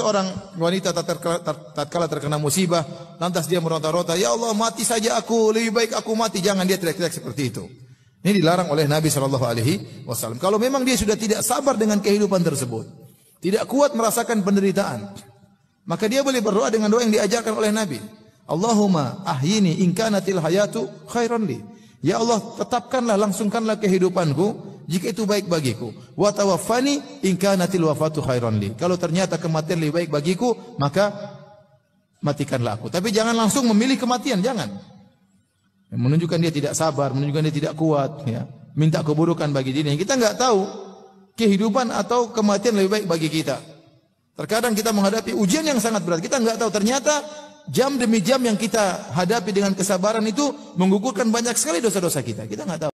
Seorang wanita tatkala terkena musibah, lantas dia meronta-ronta, "Ya Allah, mati saja aku, lebih baik aku mati." Jangan dia teriak-teriak seperti itu. Ini dilarang oleh Nabi Shallallahu alaihi wasallam. Kalau memang dia sudah tidak sabar dengan kehidupan tersebut, tidak kuat merasakan penderitaan, maka dia boleh berdoa dengan doa yang diajarkan oleh Nabi. Allahumma ahyini in kanatil hayatu khairan li. Ya Allah, tetapkanlah, langsungkanlah kehidupanku jika itu baik bagiku. Wa tawaffani in kanatil wafatu khairan li. Kalau ternyata kematian lebih baik bagiku, maka matikanlah aku. Tapi jangan langsung memilih kematian, jangan. Menunjukkan dia tidak sabar, menunjukkan dia tidak kuat, ya. Minta keburukan bagi dirinya. Kita nggak tahu kehidupan atau kematian lebih baik bagi kita. Terkadang kita menghadapi ujian yang sangat berat. Kita nggak tahu ternyata jam demi jam yang kita hadapi dengan kesabaran itu menggugurkan banyak sekali dosa-dosa kita. Kita nggak tahu.